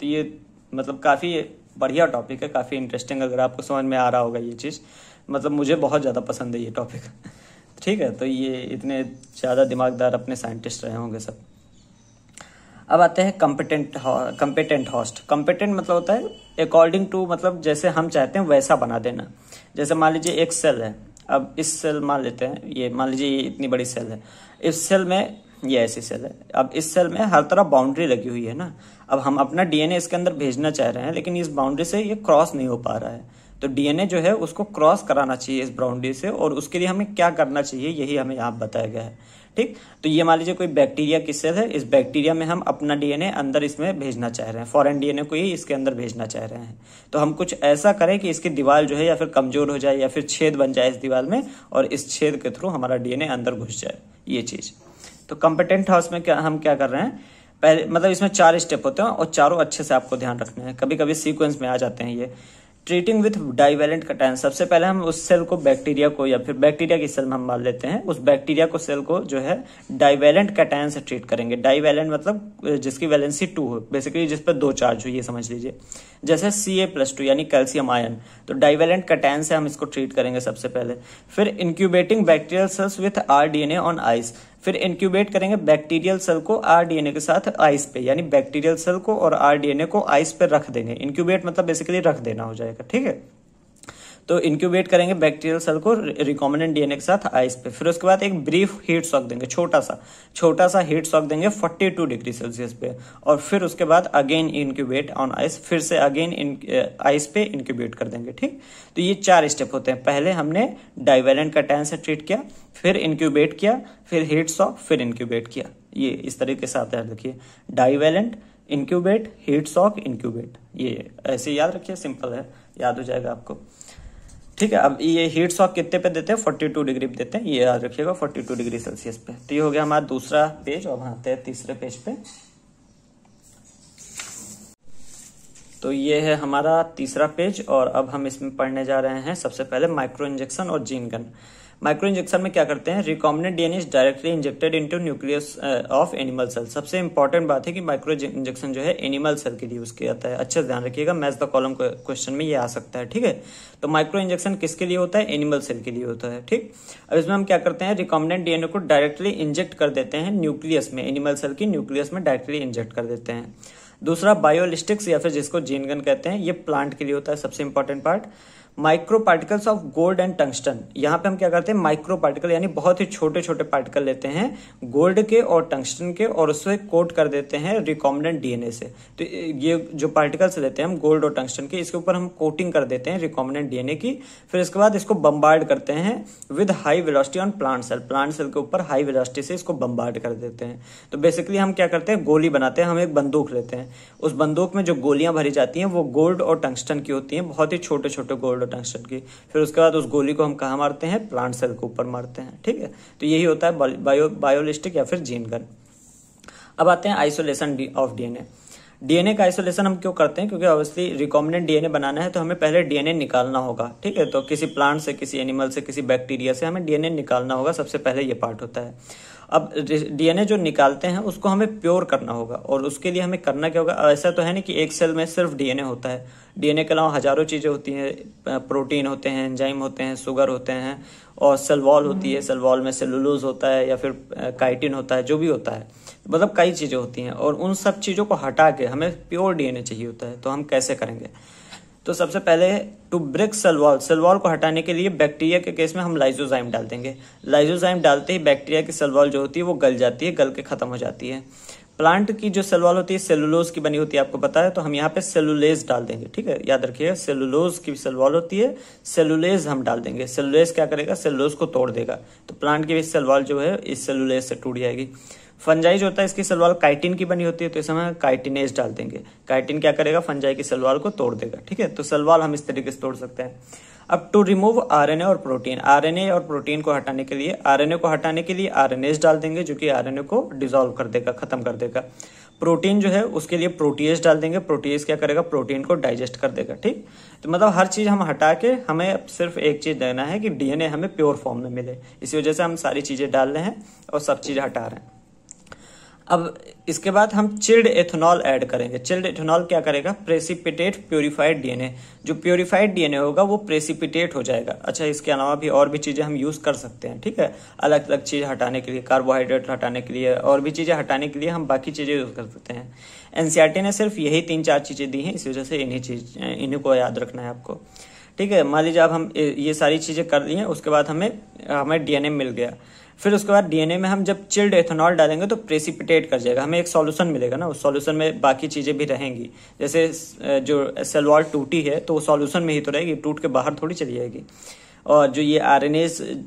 तो ये मतलब काफ़ी बढ़िया टॉपिक है काफ़ी इंटरेस्टिंग अगर आपको समझ में आ रहा होगा ये चीज़ मतलब मुझे बहुत ज़्यादा पसंद है ये टॉपिक ठीक है तो ये इतने ज़्यादा दिमागदार अपने साइंटिस्ट रहे होंगे सब अब आते हैं कम्पिटेंट कम्पिटेंट हॉस्ट कम्पिटेंट मतलब होता है अकॉर्डिंग टू मतलब जैसे हम चाहते हैं वैसा बना देना जैसे मान लीजिए एक सेल है अब इस सेल मान लेते हैं ये मान लीजिए ये इतनी बड़ी सेल है इस सेल में ये ऐसी सेल है अब इस सेल में हर तरफ बाउंड्री लगी हुई है ना अब हम अपना डीएनए इसके अंदर भेजना चाह रहे हैं लेकिन इस बाउंड्री से ये क्रॉस नहीं हो पा रहा है तो डीएनए जो है उसको क्रॉस कराना चाहिए इस बाउंड्री से और उसके लिए हमें क्या करना चाहिए यही हमें यहाँ बताया गया है ठीक तो ये मान लीजिए कोई बैक्टीरिया किससे है इस बैक्टीरिया में हम अपना डीएनए अंदर इसमें भेजना चाह रहे हैं फॉरेन डीएनए को ही इसके अंदर भेजना चाह रहे हैं तो हम कुछ ऐसा करें कि इसकी दीवार जो है या फिर कमजोर हो जाए या फिर छेद बन जाए इस दीवार में और इस छेद के थ्रू हमारा डीएनए अंदर घुस जाए ये चीज तो कंपेटेंट हाउस में क्या हम क्या कर रहे हैं पहले मतलब इसमें चार स्टेप होते हैं और चारों अच्छे से आपको ध्यान रखना है कभी कभी सीक्वेंस में आ जाते हैं ये ट्रीटिंग विथ डाइवेलेंट कटायन सबसे पहले हम उस सेल को बैक्टीरिया को या फिर बैक्टीरिया की सेल में हम मान लेते हैं उस बैक्टीरिया को सेल को जो है डाइवेलेंट कटायन से ट्रीट करेंगे डाइवेलेंट मतलब जिसकी वैलेंसी टू हो बेसिकली जिस पर दो चार्ज हो ये समझ लीजिए जैसे सी ए प्लस टू यानी कैल्सियम आयन तो डाइवेलेंट कटायन से हम इसको ट्रीट करेंगे सबसे पहले फिर incubating bacterial cells with R D N A on ice फिर इंक्यूबेट करेंगे बैक्टीरियल सेल को आरडीएनए के साथ आइस पे यानी बैक्टीरियल सेल को और आरडीएनए को आइस पे रख देंगे इंक्यूबेट मतलब बेसिकली रख देना हो जाएगा ठीक है तो इंक्यूबेट करेंगे बैक्टीरियल सेल को रिकॉमेंडेंट डीएनए के साथ आइस पे फिर उसके बाद एक ब्रीफ हीट शॉक देंगे छोटा सा छोटा सा हीट शॉक देंगे 42 डिग्री सेल्सियस पे और फिर उसके बाद अगेन इंक्यूबेट ऑन आइस फिर से अगेन आइस uh, पे इंक्यूबेट कर देंगे ठीक तो ये चार स्टेप होते हैं पहले हमने डाइवेलेंट कटैन से ट्रीट किया फिर इंक्यूबेट किया फिर हीट शॉक फिर इंक्यूबेट किया ये इस तरीके से आता है देखिए divalent incubate heat shock incubate ये ऐसे याद रखिए सिंपल है याद हो जाएगा आपको ठीक है अब ये हीट शॉक कितने पे देते हैं फोर्टी टू डिग्री पे देते हैं ये याद रखिएगा फोर्टी टू डिग्री सेल्सियस पे तो ये हो गया हमारा दूसरा पेज अब आते हैं तीसरे पेज पे तो ये है हमारा तीसरा पेज और अब हम इसमें पढ़ने जा रहे हैं सबसे पहले माइक्रो इंजेक्शन और जीन गन माइक्रो इंजेक्शन में क्या करते हैं recombinant DNA directly injected into nucleus of animal cell सबसे इंपॉर्टेंट बात है कि माइक्रो इंजेक्शन जो है एनिमल सेल के लिए यूज किया जाता है अच्छा ध्यान रखिएगा मैच द कॉलम क्वेश्चन में ये आ सकता है ठीक है तो माइक्रो इंजेक्शन किसके लिए होता है एनिमल सेल के लिए होता है ठीक अब इसमें हम क्या करते हैं रिकॉम्बिनेंट डीएनए को डायरेक्टली इंजेक्ट कर देते हैं न्यूक्लियस में एनिमल सेल की न्यूक्लियस में डायरेक्टली इंजेक्ट कर देते हैं दूसरा बायोलिस्टिक्स या फिर जिसको जीनगन कहते हैं ये प्लांट के लिए होता है सबसे important part microparticles of gold and tungsten यहाँ पे हम क्या करते हैं माइक्रो पार्टिकल यानी बहुत ही छोटे छोटे पार्टिकल लेते हैं गोल्ड के और टंगस्टन के और उसे कोट कर देते हैं रिकॉम्बिनेंट डीएनए से तो ये जो पार्टिकल्स लेते हैं हम गोल्ड और टंगस्टन के इसके ऊपर हम कोटिंग कर देते हैं रिकॉम्बिनेंट डीएनए की फिर इसके बाद इसको बम्बार्ड करते हैं with high velocity on plant cell plant cell के ऊपर हाई वेलोसिटी से इसको बम्बार्ड कर देते हैं तो बेसिकली हम क्या करते हैं गोली बनाते हैं हम एक बंदूक लेते हैं उस बंदूक में जो गोलियां भरी जाती हैं वो गोल्ड और टंगस्टन की होती हैं बहुत ही छोटे छोटे गोल्ड टंगस्टन की फिर उसके बाद उस गोली को हम कहाँ मारते हैं प्लांट सेल के ऊपर मारते हैं ठीक है तो यही होता है बायो बायोलिस्टिक या फिर जीन गन अब आते हैं आइसोलेशन ऑफ डीएनए डीएनए का आइसोलेशन हम क्यों करते हैं क्योंकि ऑब्वियसली रिकॉम्बिनेंट डीएनए बनाना है तो हमें पहले डीएनए निकालना होगा ठीक है तो किसी प्लांट से किसी एनिमल से किसी बैक्टीरिया से हमें डीएनए निकालना होगा सबसे पहले ये पार्ट होता है अब डीएनए जो निकालते हैं उसको हमें प्योर करना होगा और उसके लिए हमें करना क्या होगा ऐसा तो है ना कि एक सेल में सिर्फ डीएनए होता है डीएनए के अलावा हजारों चीज़ें होती हैं प्रोटीन होते हैं एंजाइम होते हैं शुगर होते हैं और सेलवॉल होती है हम्म। सेलवॉल में सेलुलोज होता है या फिर काइटिन होता है जो भी होता है मतलब कई चीज़ें होती हैं और उन सब चीज़ों को हटा के हमें प्योर डीएनए चाहिए होता है तो हम कैसे करेंगे तो सबसे पहले टू ब्रिक सलवाल सलवाल को हटाने के लिए बैक्टीरिया के केस में हम लाइजोजाइम डाल देंगे लाइजोजाइम डालते ही बैक्टीरिया की सलवाल जो होती है वो गल जाती है गल के ख़त्म हो जाती है प्लांट की जो सलवाल होती है सेलुलोज की बनी होती है आपको पता है तो हम यहाँ पे सेलुलेज डाल देंगे ठीक है याद रखिएगा सेलुलोज की सलवाल होती है सेलुलेज हम डाल देंगे सेलुलेज क्या करेगा सेलुलोज को तोड़ देगा तो प्लांट की भी सेलवाल जो है इस सेलुलेज से टूट जाएगी फंजाई जो होता है इसकी सलवार काइटिन की बनी होती है तो इसमें काइटिनेज डाल देंगे काइटिन क्या करेगा फंजाई की सलवार को तोड़ देगा ठीक है तो सलवार हम इस तरीके से तोड़ सकते हैं अब टू रिमूव आरएनए और प्रोटीन आरएनए और प्रोटीन को हटाने के लिए आरएनए को हटाने के लिए आरएनएज डाल देंगे जो कि आरएनए को डिजोल्व कर देगा खत्म कर देगा प्रोटीन जो है उसके लिए प्रोटीएज डाल देंगे प्रोटीएज क्या करेगा प्रोटीन को डाइजेस्ट कर देगा ठीक तो मतलब हर चीज़ हम हटा के हमें सिर्फ एक चीज़ देना है कि डीएनए हमें प्योर फॉर्म में मिले इसी वजह से हम सारी चीज़ें डाल रहे हैं और सब चीज़ हटा रहे हैं अब इसके बाद हम चिल्ड एथेनॉल ऐड करेंगे चिल्ड एथेनॉल क्या करेगा प्रेसिपिटेट प्योरीफाइड डीएनए जो प्योरीफाइड डीएनए होगा वो प्रेसिपिटेट हो जाएगा अच्छा इसके अलावा भी और भी चीज़ें हम यूज़ कर सकते हैं ठीक है अलग अलग चीज़ हटाने के लिए कार्बोहाइड्रेट हटाने के लिए और भी चीज़ें हटाने के लिए हम बाकी चीज़ें यूज़ कर सकते हैं एनसीआरटी ने सिर्फ यही तीन चार चीज़ें दी हैं इस वजह से इन्हीं चीज इन्हीं को याद रखना है आपको ठीक है मान लीजिए अब हम ये सारी चीज़ें कर दी हैं उसके बाद हमें हमें डीएनए मिल गया फिर उसके बाद डीएनए में हम जब चिल्ड एथेनॉल डालेंगे तो प्रेसिपिटेट कर जाएगा हमें एक सॉल्यूशन मिलेगा ना उस सॉल्यूशन में बाकी चीज़ें भी रहेंगी जैसे जो सेलवॉल टूटी है तो सॉल्यूशन में ही तो रहेगी टूट के बाहर थोड़ी चली जाएगी और जो ये आर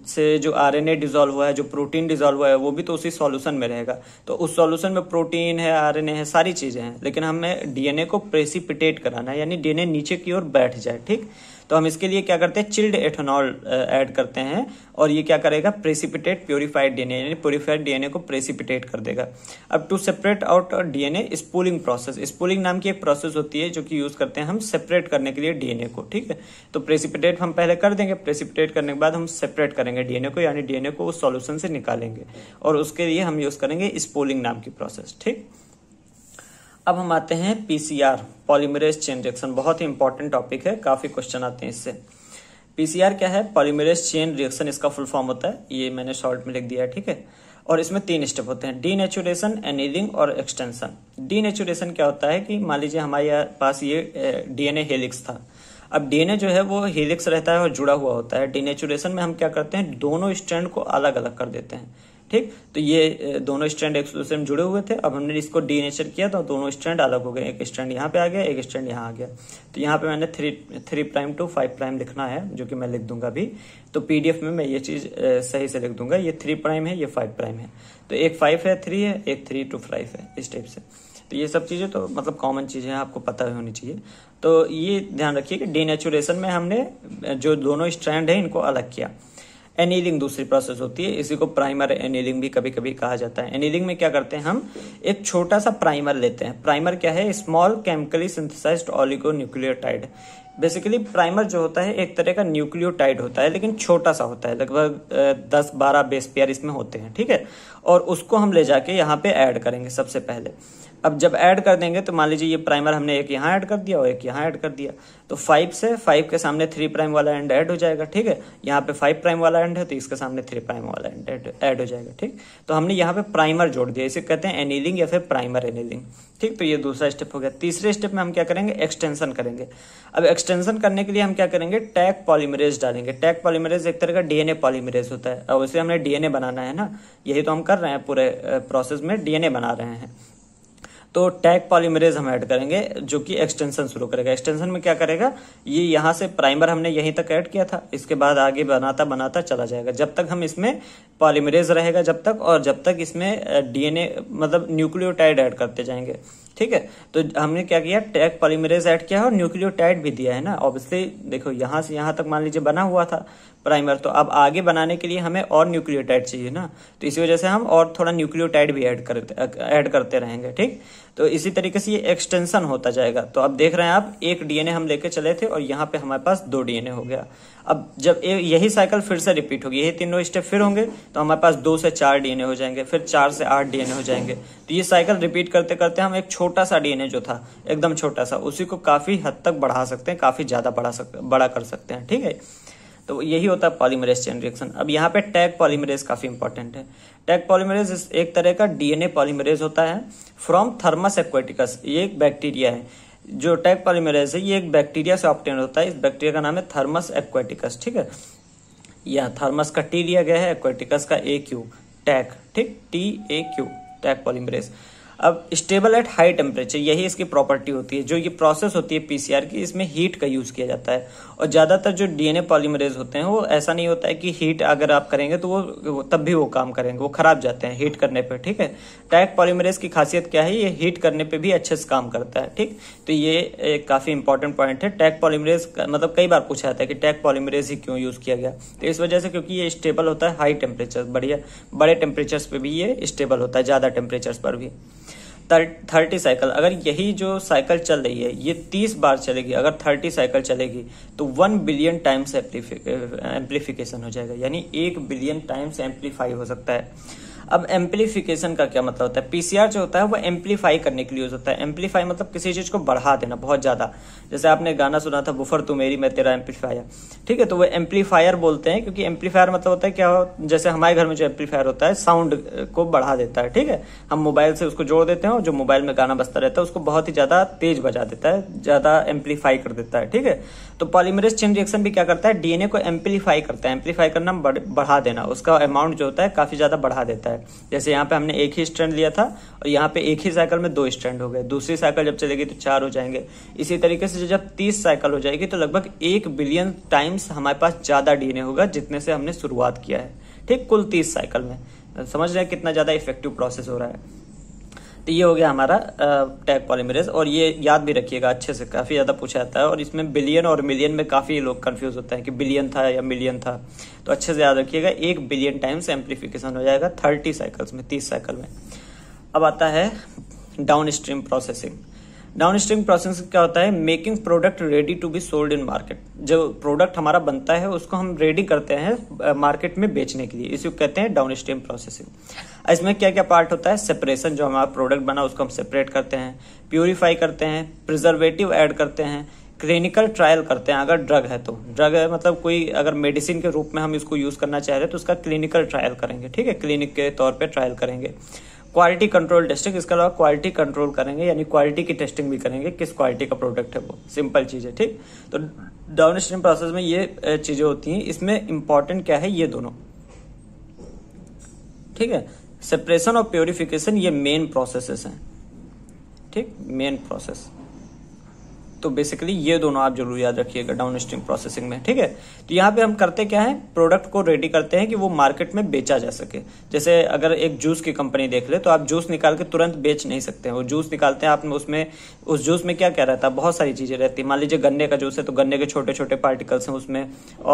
से जो आर एन डिजोल्व हुआ है जो प्रोटीन डिजोल्व हुआ है वो भी तो उसी सॉल्यूशन में रहेगा तो उस सॉल्यूशन में प्रोटीन है आर है सारी चीज़ें हैं लेकिन हमें डीएनए को प्रेसिपिटेट कराना है यानी डीएनए नीचे की ओर बैठ जाए ठीक तो हम इसके लिए क्या करते हैं चिल्ड एथेनॉल ऐड करते हैं और ये क्या करेगा प्रेसिपिटेट प्योरीफाइड डीएनए यानी प्योरीफाइड डीएनए को प्रेसिपिटेट कर देगा अब to separate out DNA spooling process spooling नाम की एक प्रोसेस होती है जो कि यूज करते हैं हम सेपरेट करने के लिए डीएनए को ठीक है तो प्रेसिपिटेट हम पहले कर देंगे प्रेसिपिटेट करने के बाद हम सेपरेट करेंगे डीएनए को यानी डीएनए को उस सोल्यूशन से निकालेंगे और उसके लिए हम यूज करेंगे स्पूलिंग नाम की प्रोसेस ठीक अब हम आते हैं पीसीआर पॉलीमरेज चेन रिएक्शन बहुत ही इंपॉर्टेंट टॉपिक है काफी क्वेश्चन आते हैं इससे पीसीआर क्या है पॉलीमरेज चेन रिएक्शन इसका फुल फॉर्म होता है ये मैंने शॉर्ट में लिख दिया है ठीक है और इसमें तीन स्टेप होते हैं डी नेचुरेशन एनिलिंग और एक्सटेंशन डी नेचुरेशन क्या होता है कि मान लीजिए हमारे पास ये डीएनए हेलिक्स था अब डीएनए जो है वो हेलिक्स रहता है और जुड़ा हुआ होता है डीनेचुरेशन में हम क्या करते हैं दोनों स्टैंड को अलग अलग कर देते हैं ठीक तो ये दोनों स्टैंड एक दूसरे में जुड़े हुए थे अब हमने इसको डी किया तो दोनों स्टैंड अलग हो गए एक स्टैंड यहाँ पे आ गया एक स्टैंड यहाँ आ गया तो यहाँ पे मैंने three three prime to five prime लिखना है जो कि मैं लिख दूंगा अभी तो पीडीएफ में मैं ये चीज सही से लिख दूंगा ये थ्री प्राइम है ये फाइव प्राइम है तो एक फाइव है थ्री है एक थ्री टू फाइव है इस टाइप से तो ये सब चीज़ें तो मतलब कॉमन चीज़ें हैं आपको पता भी होनी चाहिए तो ये ध्यान रखिए कि डी में हमने जो दोनों स्ट्रैंड है इनको अलग किया एनीलिंग दूसरी प्रोसेस होती है इसी को प्राइमर एनीलिंग भी कभी कभी कहा जाता है एनीलिंग में क्या करते हैं हम एक छोटा सा प्राइमर लेते हैं प्राइमर क्या है small chemically synthesized nucleotide basically primer जो होता है एक तरह का न्यूक्लियोटाइड होता है लेकिन छोटा सा होता है लगभग दस बारह बेस पेयर इसमें होते हैं ठीक है और उसको हम ले जाके यहाँ पे ऐड करेंगे सबसे पहले अब जब ऐड कर देंगे तो मान लीजिए ये प्राइमर हमने एक यहाँ ऐड कर दिया और एक यहाँ ऐड कर दिया तो फाइव से फाइव के सामने थ्री प्राइम वाला एंड ऐड हो जाएगा ठीक है यहाँ पे फाइव प्राइम वाला एंड है तो इसके सामने थ्री प्राइम वाला एंड ऐड हो जाएगा ठीक तो हमने यहाँ पे प्राइमर जोड़ दिया इसे कहते हैं एनीलिंग या फिर प्राइमर एनीलिंग ठीक तो ये दूसरा स्टेप हो गया तीसरे स्टेप में हम क्या करेंगे एक्सटेंशन करेंगे अब एक्सटेंशन करने के लिए हम क्या करेंगे टैग पॉलीमरेज डालेंगे टैग पॉलीमरेज एक तरह का डीएनए पॉलीमरेज होता है और उसे हमने डीएनए बनाना है ना यही तो हम कर रहे हैं पूरे प्रोसेस में डीएनए बना रहे हैं तो टैग पॉलीमरेज हम ऐड करेंगे जो कि एक्सटेंशन शुरू करेगा एक्सटेंशन में क्या करेगा ये यहाँ से प्राइमर हमने यहीं तक ऐड किया था इसके बाद आगे बनाता बनाता चला जाएगा जब तक हम इसमें पॉलीमरेज रहेगा जब तक और जब तक इसमें डीएनए मतलब न्यूक्लियोटाइड ऐड करते जाएंगे ठीक है तो हमने क्या किया टैग पॉलीमरेज ऐड किया है और न्यूक्लियोटाइड भी दिया है ना ऑब्वियसली देखो यहां से यहां तक मान लीजिए बना हुआ था प्राइमर तो अब आगे बनाने के लिए हमें और न्यूक्लियोटाइड चाहिए ना तो इसी वजह से हम और थोड़ा न्यूक्लियोटाइड भी ऐड करते ऐड करते रहेंगे ठीक तो इसी तरीके से ये एक्सटेंशन होता जाएगा तो अब देख रहे हैं आप एक डीएनए हम लेके चले थे और यहाँ पे हमारे पास दो डीएनए हो गया अब जब यही साइकिल फिर से रिपीट होगी यही तीनों स्टेप फिर होंगे तो हमारे पास दो से चार डीएनए हो जाएंगे फिर चार से आठ डीएनए हो जाएंगे तो ये साइकिल रिपीट करते करते हम एक छोटा सा डीएनए जो था एकदम छोटा सा उसी को काफी हद तक बढ़ा सकते हैं काफी ज्यादा बढ़ा सकते बड़ा कर सकते हैं ठीक है तो यही होता है पॉलीमरेज चेन रिएक्शन अब यहाँ पे टैग पॉलीमरेज काफी इंपॉर्टेंट है टैग पॉलीमरेज एक तरह का डीएनए पॉलीमरेज होता है फ्रॉम थर्मस एक्वेटिकस ये एक बैक्टीरिया है जो टैग पॉलीमरेज है ये एक बैक्टीरिया से ऑप्टेन होता है इस बैक्टीरिया का नाम है थर्मस एक्वेटिकस ठीक है यह थर्मस का टी लिया गया है एक्वेटिकस का ए क्यू टैग ठीक T A Q Taq polymerase अब स्टेबल एट हाई टेम्परेचर यही इसकी प्रॉपर्टी होती है जो ये प्रोसेस होती है पीसीआर की इसमें हीट का यूज किया जाता है और ज़्यादातर जो डीएनए पॉलीमरेज होते हैं वो ऐसा नहीं होता है कि हीट अगर आप करेंगे तो वो तब भी वो काम करेंगे वो खराब जाते हैं हीट करने पर ठीक है डायरेक्ट पॉलीमरेज की खासियत क्या है ये हीट करने पर भी अच्छे से काम करता है ठीक तो ये काफ़ी इंपॉर्टेंट पॉइंट है टैग पॉलीमरेज मतलब कई बार पूछा जाता है कि टैग पॉलीमरेज ही क्यों यूज़ किया गया तो इस वजह से क्योंकि ये स्टेबल होता है हाई टेम्परेचर बढ़िया बड़े टेम्परेचर पर भी ये स्टेबल होता है ज़्यादा टेम्परेचर पर भी थर्टी साइकिल अगर यही जो साइकिल चल रही है ये तीस बार चलेगी अगर थर्टी साइकिल चलेगी तो वन बिलियन टाइम्स एम्पलीफिकेशन हो जाएगा यानी एक बिलियन टाइम्स एम्पलीफाई हो सकता है अब एम्पलीफिकेशन का क्या मतलब होता है पीसीआर जो होता है वो एम्पलीफाई करने के लिए यूज होता है एम्पलीफाई मतलब किसी चीज को बढ़ा देना बहुत ज्यादा जैसे आपने गाना सुना था बुफर तू मेरी मैं तेरा एम्पलीफायर ठीक है तो वो एम्पलीफायर बोलते हैं क्योंकि एम्पलीफायर मतलब होता है क्या हो जैसे हमारे घर में जो एम्पलीफायर होता है साउंड को बढ़ा देता है ठीक है हम मोबाइल से उसको जोड़ देते हैं और जो मोबाइल में गाना बसता रहता है उसको बहुत ही ज्यादा तेज बजा देता है ज्यादा एम्पलीफाई कर देता है ठीक है तो पॉलीमरेज चेन रिएक्शन भी क्या करता है डीएनए को एम्पलीफाई करता है एम्पलीफाई करना बढ़ा देना उसका अमाउंट जो होता है काफी ज्यादा बढ़ा देता है है जैसे यहाँ पे हमने एक ही स्टैंड लिया था और यहाँ पे एक ही साइकिल में दो स्टैंड हो गए दूसरी साइकिल जब चलेगी तो चार हो जाएंगे इसी तरीके से जब तीस साइकिल हो जाएगी तो लगभग एक बिलियन टाइम्स हमारे पास ज़्यादा डीएनए होगा जितने से हमने शुरुआत किया है ठीक कुल तीस साइकिल में समझ रहे हैं कितना ज़्यादा इफेक्टिव प्रोसेस हो रहा है तो ये हो गया हमारा टैग पॉलीमरेज और ये याद भी रखिएगा अच्छे से काफ़ी ज़्यादा पूछा जाता है और इसमें बिलियन और मिलियन में काफ़ी लोग कन्फ्यूज होते हैं कि बिलियन था या मिलियन था तो अच्छे से याद रखिएगा एक बिलियन टाइम्स एम्पलीफिकेशन हो जाएगा थर्टी साइकिल्स में तीस साइकिल में अब आता है downstream processing downstream process क्या होता है making product ready to be sold in market जो प्रोडक्ट हमारा बनता है उसको हम रेडी करते हैं मार्केट में बेचने के लिए इसको कहते हैं डाउन स्ट्रीम प्रोसेसिंग इसमें क्या क्या पार्ट होता है सेपरेशन जो हमारा प्रोडक्ट बना उसको हम सेपरेट करते हैं प्योरीफाई करते हैं प्रिजर्वेटिव ऐड करते हैं क्लिनिकल ट्रायल करते हैं अगर ड्रग है तो ड्रग है मतलब कोई अगर मेडिसिन के रूप में हम इसको यूज़ करना चाह रहे हैं तो उसका क्लिनिकल ट्रायल करेंगे ठीक है क्लिनिक के तौर पर ट्रायल करेंगे क्वालिटी कंट्रोल टेस्टिंग इसके अलावा क्वालिटी कंट्रोल करेंगे यानी क्वालिटी की टेस्टिंग भी करेंगे किस क्वालिटी का प्रोडक्ट है वो सिंपल चीज़ है ठीक तो डाउन स्ट्रीम प्रोसेस में ये चीज़ें होती हैं इसमें इंपॉर्टेंट क्या है ये दोनों ठीक है सेपरेशन और प्योरिफिकेशन ये मेन प्रोसेसेस हैं ठीक मेन प्रोसेस तो बेसिकली ये दोनों आप जरूर याद रखिएगा डाउन स्ट्रीम प्रोसेसिंग में ठीक है तो यहाँ पे हम करते क्या है प्रोडक्ट को रेडी करते हैं कि वो मार्केट में बेचा जा सके जैसे अगर एक जूस की कंपनी देख ले तो आप जूस निकाल के तुरंत बेच नहीं सकते हैं वो जूस निकालते हैं आप उसमें उस जूस में क्या क्या रहता है बहुत सारी चीज़ें रहती है मान लीजिए गन्ने का जूस है तो गन्ने के छोटे छोटे पार्टिकल्स हैं उसमें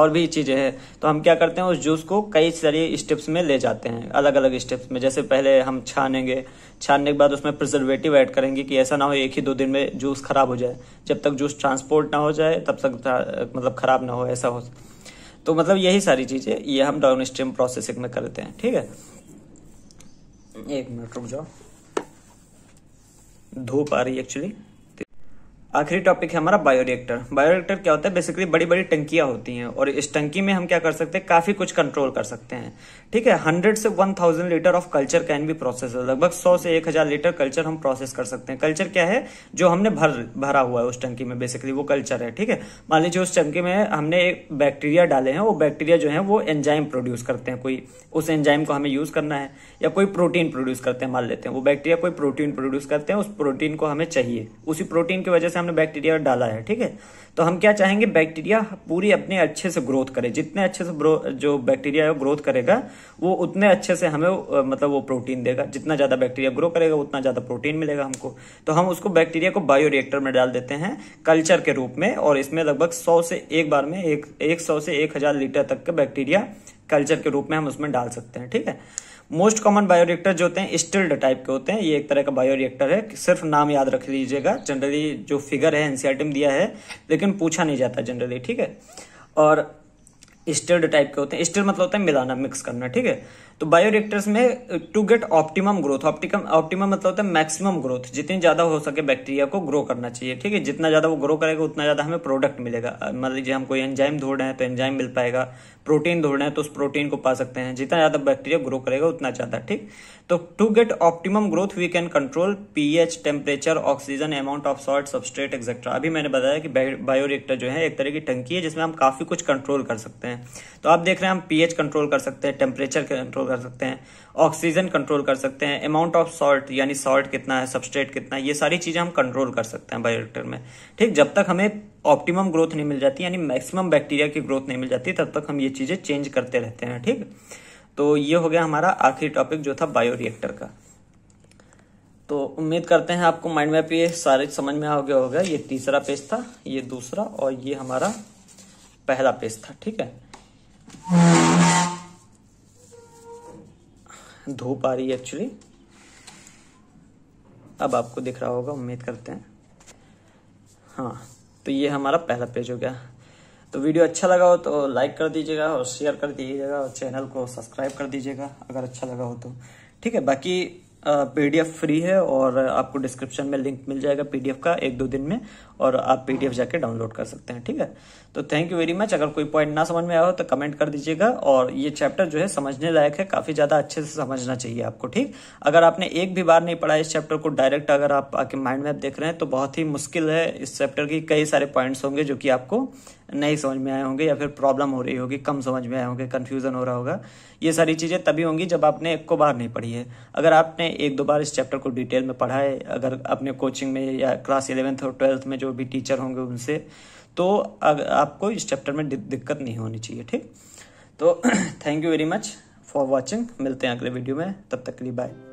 और भी चीज़ें हैं तो हम क्या करते हैं उस जूस को कई सारी स्टेप्स में ले जाते हैं अलग अलग स्टेप्स में जैसे पहले हम छानेंगे छानने के बाद उसमें प्रिजर्वेटिव ऐड करेंगे कि ऐसा ना हो एक ही दो दिन में जूस खराब हो जाए जब तक जूस ट्रांसपोर्ट ना हो जाए तब तक मतलब खराब ना हो ऐसा हो तो मतलब यही सारी चीज़ें ये हम डाउन स्ट्रीम प्रोसेसिंग में करते हैं ठीक है एक मिनट रुक जाओ धूप आ रही एक्चुअली आखिरी टॉपिक है हमारा बायोरिएक्टर बायोरिएक्टर क्या होता है बेसिकली बड़ी बड़ी टंकियां होती हैं और इस टंकी में हम क्या कर सकते हैं काफी कुछ कंट्रोल कर सकते हैं ठीक है हंड्रेड से one thousand litre of culture can be process लगभग सौ से एक हजार लीटर कल्चर हम प्रोसेस कर सकते हैं कल्चर क्या है जो हमने भर भरा हुआ है उस टंकी में बेसिकली वो कल्चर है ठीक है मान लीजिए उस टंकी में हमने एक बैक्टीरिया डाले हैं वो बैक्टीरिया जो है वो एंजाइम प्रोड्यूस करते हैं कोई उस एंजाइम को हमें यूज करना है या कोई प्रोटीन प्रोड्यूस करते हैं मान लेते हैं वो बैक्टीरिया कोई प्रोटीन प्रोड्यूस करते हैं उस प्रोटीन को हमें चाहिए उसी प्रोटीन की वजह से से हमने बैक्टीरिया डाला है ठीक है तो हम क्या चाहेंगे बैक्टीरिया पूरी अपने अच्छे से ग्रोथ करे जितने अच्छे से जो बैक्टीरिया है ग्रोथ करेगा वो उतने अच्छे से हमें मतलब वो प्रोटीन देगा जितना ज़्यादा बैक्टीरिया ग्रो करेगा उतना ज़्यादा प्रोटीन मिलेगा हमको तो हम उसको बैक्टीरिया को बायो रिएक्टर में डाल देते हैं कल्चर के रूप में और इसमें लगभग सौ से एक बार में एक, सौ से एक लीटर तक का बैक्टीरिया कल्चर के रूप में हम उसमें डाल सकते हैं ठीक है मोस्ट कॉमन बायोरिएक्टर जो होते हैं स्टिल्ड टाइप के होते हैं ये एक तरह का बायोरिएक्टर है सिर्फ नाम याद रख लीजिएगा जनरली जो फिगर है एनसीआरटी में दिया है लेकिन पूछा नहीं जाता जनरली ठीक है और स्टिल्ड टाइप के होते हैं स्टिल मतलब होता है मिलाना मिक्स करना ठीक है तो बायोरिएक्टर्स में टू गेट ऑप्टिमम ग्रोथ ऑप्टिकम ऑप्टिमम मतलब होता है मैक्सिमम ग्रोथ जितनी ज्यादा हो सके बैक्टीरिया को ग्रो करना चाहिए ठीक है जितना ज्यादा वो ग्रो करेगा उतना ज्यादा हमें प्रोडक्ट मिलेगा uh, मान लीजिए हम कोई एंजाइम ढूंढ रहे हैं तो एंजाइम मिल पाएगा प्रोटीन दौड़ना है तो उस प्रोटीन को पा सकते हैं जितना ज़्यादा बैक्टीरिया ग्रो करेगा उतना ज़्यादा ठीक तो to get optimum growth we can control pH temperature oxygen amount of salt substrate etcetera अभी मैंने बताया कि बायोरिएक्टर जो है एक तरह की टंकी है जिसमें हम काफ़ी कुछ कंट्रोल कर सकते हैं तो आप देख रहे हैं हम पीएच कंट्रोल कर सकते हैं टेम्परेचर कंट्रोल कर सकते हैं ऑक्सीजन कंट्रोल कर सकते हैं अमाउंट ऑफ सॉल्ट यानी सॉल्ट कितना है सबस्ट्रेट कितना है ये सारी चीज़ें हम कंट्रोल कर सकते हैं बायोरिएक्टर में ठीक जब तक हमें ऑप्टिमम ग्रोथ नहीं मिल जाती यानी मैक्सिमम बैक्टीरिया की ग्रोथ नहीं मिल जाती तब तक हम ये चीज़ें चेंज करते रहते हैं ठीक तो ये हो गया हमारा आखिरी टॉपिक जो था बायोरिएक्टर का तो उम्मीद करते हैं आपको माइंड मैप ये सारे समझ में आ गया होगा ये तीसरा पेज था ये दूसरा और ये हमारा पहला पेज था ठीक है धूप आ रही है एक्चुअली अब आपको दिख रहा होगा उम्मीद करते हैं हाँ तो ये हमारा पहला पेज हो गया तो वीडियो अच्छा लगा हो तो लाइक कर दीजिएगा और शेयर कर दीजिएगा और चैनल को सब्सक्राइब कर दीजिएगा अगर अच्छा लगा हो तो ठीक है बाकी पीडीएफ फ्री है और आपको डिस्क्रिप्शन में लिंक मिल जाएगा पीडीएफ का एक दो दिन में और आप पीडीएफ जाके डाउनलोड कर सकते हैं ठीक है तो थैंक यू वेरी मच अगर कोई पॉइंट ना समझ में आया हो तो कमेंट कर दीजिएगा और ये चैप्टर जो है समझने लायक है काफी ज्यादा अच्छे से समझना चाहिए आपको ठीक अगर आपने एक भी बार नहीं पढ़ा इस चैप्टर को डायरेक्ट अगर आप आके माइंड मैप देख रहे हैं तो बहुत ही मुश्किल है इस चैप्टर की कई सारे पॉइंट्स होंगे जो कि आपको नहीं समझ में आए होंगे या फिर प्रॉब्लम हो रही होगी कम समझ में आए होंगे कन्फ्यूजन हो रहा होगा ये सारी चीज़ें तभी होंगी जब आपने एक को बार नहीं पढ़ी है अगर आपने एक दो बार इस चैप्टर को डिटेल में पढ़ा है अगर अपने कोचिंग में या क्लास इलेवेंथ और ट्वेल्थ में जो जो भी टीचर होंगे उनसे तो आपको इस चैप्टर में दिक्कत नहीं होनी चाहिए ठीक तो thank you very much for watching मिलते हैं अगले वीडियो में तब तक के लिए बाय